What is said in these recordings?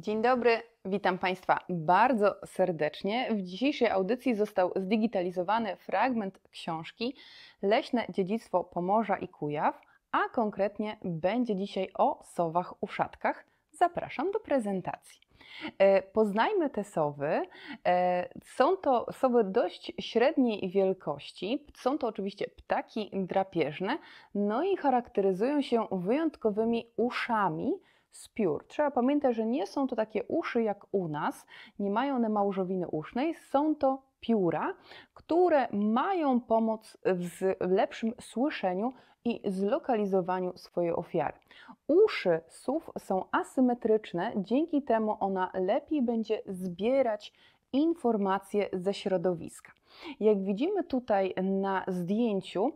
Dzień dobry, witam Państwa bardzo serdecznie. W dzisiejszej audycji został zdigitalizowany fragment książki Leśne dziedzictwo Pomorza i Kujaw, a konkretnie będzie dzisiaj o sowach uszatkach. Zapraszam do prezentacji. E, poznajmy te sowy. E, są to sowy dość średniej wielkości. Są to oczywiście ptaki drapieżne, no i charakteryzują się wyjątkowymi uszami, z piór. Trzeba pamiętać, że nie są to takie uszy jak u nas, nie mają one małżowiny usznej, są to pióra, które mają pomoc w lepszym słyszeniu i zlokalizowaniu swojej ofiary. Uszy sów są asymetryczne, dzięki temu ona lepiej będzie zbierać informacje ze środowiska. Jak widzimy tutaj na zdjęciu,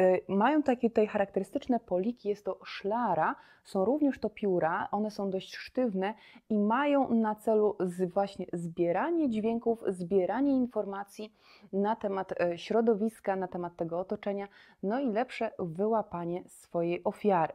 y, mają takie tutaj charakterystyczne poliki, jest to szlara, są również to pióra, one są dość sztywne i mają na celu właśnie zbieranie dźwięków, zbieranie informacji na temat y, środowiska, na temat tego otoczenia, no i lepsze wyłapanie swojej ofiary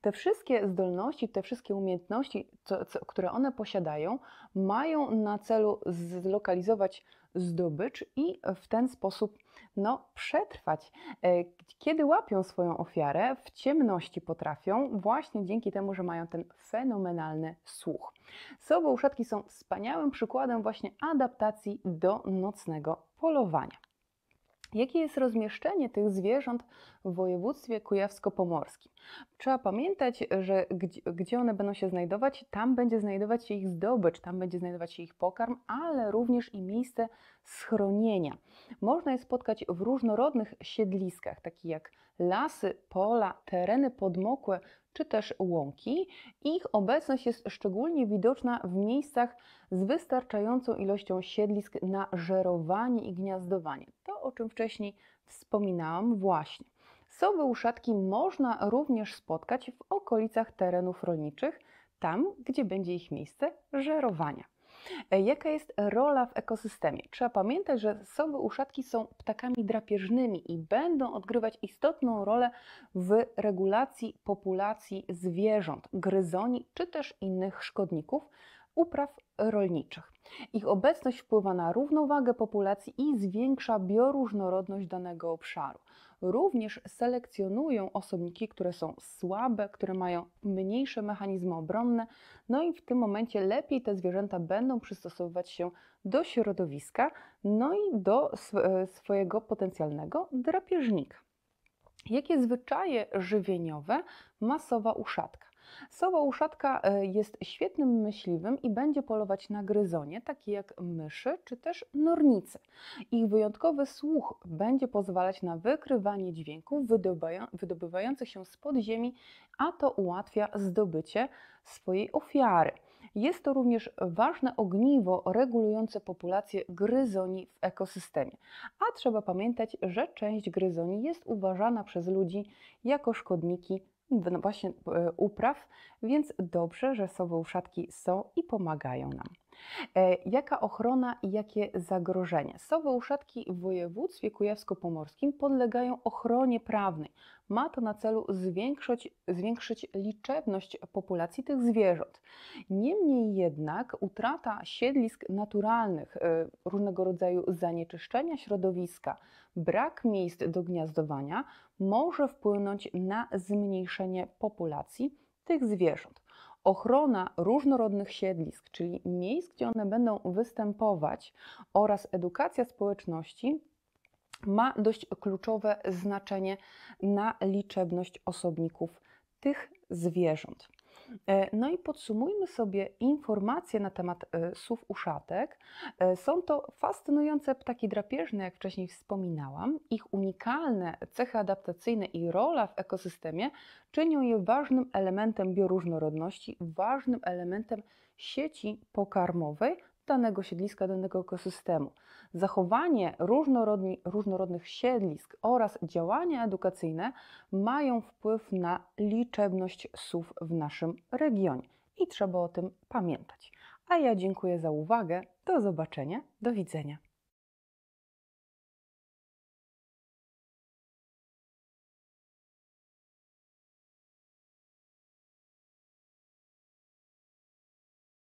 te wszystkie zdolności, te wszystkie umiejętności, co, co, które one posiadają, mają na celu zlokalizować zdobycz i w ten sposób no, przetrwać. E, kiedy łapią swoją ofiarę, w ciemności potrafią, właśnie dzięki temu, że mają ten fenomenalny słuch. Sowołuszatki są wspaniałym przykładem właśnie adaptacji do nocnego polowania. Jakie jest rozmieszczenie tych zwierząt w województwie kujawsko-pomorskim? Trzeba pamiętać, że gdzie one będą się znajdować, tam będzie znajdować się ich zdobycz, tam będzie znajdować się ich pokarm, ale również i miejsce schronienia. Można je spotkać w różnorodnych siedliskach, takich jak lasy, pola, tereny podmokłe czy też łąki. Ich obecność jest szczególnie widoczna w miejscach z wystarczającą ilością siedlisk na żerowanie i gniazdowanie. To, o czym wcześniej wspominałam, właśnie. Sowy uszatki można również spotkać w okolicach terenów rolniczych, tam, gdzie będzie ich miejsce żerowania. E, jaka jest rola w ekosystemie? Trzeba pamiętać, że sowy uszatki są ptakami drapieżnymi i będą odgrywać istotną rolę w regulacji populacji zwierząt, gryzoni czy też innych szkodników, upraw rolniczych. Ich obecność wpływa na równowagę populacji i zwiększa bioróżnorodność danego obszaru. Również selekcjonują osobniki, które są słabe, które mają mniejsze mechanizmy obronne, no i w tym momencie lepiej te zwierzęta będą przystosowywać się do środowiska, no i do e, swojego potencjalnego drapieżnika. Jakie zwyczaje żywieniowe masowa uszatka? Sowa uszatka e, jest świetnym myśliwym i będzie polować na gryzonie, takie jak myszy czy też nornice. Ich wyjątkowy słuch będzie pozwalać na wykrywanie dźwięków wydobywających się spod ziemi, a to ułatwia zdobycie swojej ofiary. Jest to również ważne ogniwo regulujące populację gryzoni w ekosystemie. A trzeba pamiętać, że część gryzoni jest uważana przez ludzi jako szkodniki no właśnie e, upraw, więc dobrze, że sowy uszatki są i pomagają nam. E, jaka ochrona i jakie zagrożenia? Sowy uszatki w województwie kujawsko-pomorskim podlegają ochronie prawnej. Ma to na celu zwiększyć, zwiększyć liczebność populacji tych zwierząt. Niemniej jednak utrata siedlisk naturalnych, e, różnego rodzaju zanieczyszczenia środowiska, brak miejsc do gniazdowania może wpłynąć na zmniejszenie populacji tych zwierząt. Ochrona różnorodnych siedlisk, czyli miejsc, gdzie one będą występować, oraz edukacja społeczności ma dość kluczowe znaczenie na liczebność osobników tych zwierząt. E, no i podsumujmy sobie informacje na temat e, sów uszatek. E, są to fascynujące ptaki drapieżne, jak wcześniej wspominałam. Ich unikalne cechy adaptacyjne i rola w ekosystemie czynią je ważnym elementem bioróżnorodności, ważnym elementem sieci pokarmowej, danego siedliska, danego ekosystemu. Zachowanie różnorodnych siedlisk oraz działania edukacyjne mają wpływ na liczebność sów w naszym regionie i trzeba o tym pamiętać. A ja dziękuję za uwagę. Do zobaczenia, do widzenia.